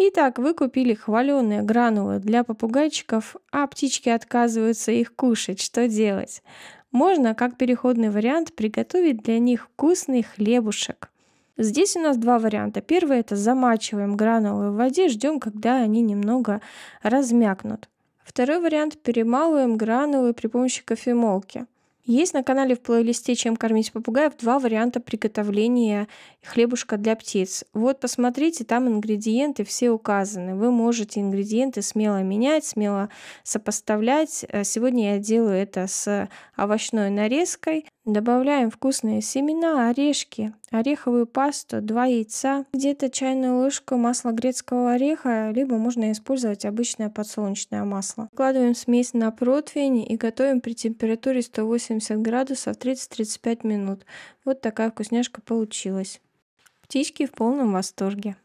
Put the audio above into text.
Итак, вы купили хваленые гранулы для попугайчиков, а птички отказываются их кушать. Что делать? Можно, как переходный вариант, приготовить для них вкусный хлебушек. Здесь у нас два варианта. Первый – это замачиваем гранулы в воде, ждем, когда они немного размякнут. Второй вариант – перемалываем гранулы при помощи кофемолки – есть на канале в плейлисте «Чем кормить попугаев» два варианта приготовления хлебушка для птиц. Вот посмотрите, там ингредиенты все указаны. Вы можете ингредиенты смело менять, смело сопоставлять. Э, сегодня я делаю это с овощной нарезкой. Добавляем вкусные семена, орешки, ореховую пасту, два яйца, где-то чайную ложку масла грецкого ореха, либо можно использовать обычное подсолнечное масло. Вкладываем смесь на противень и готовим при температуре 180 градусов 30-35 минут. Вот такая вкусняшка получилась. Птички в полном восторге.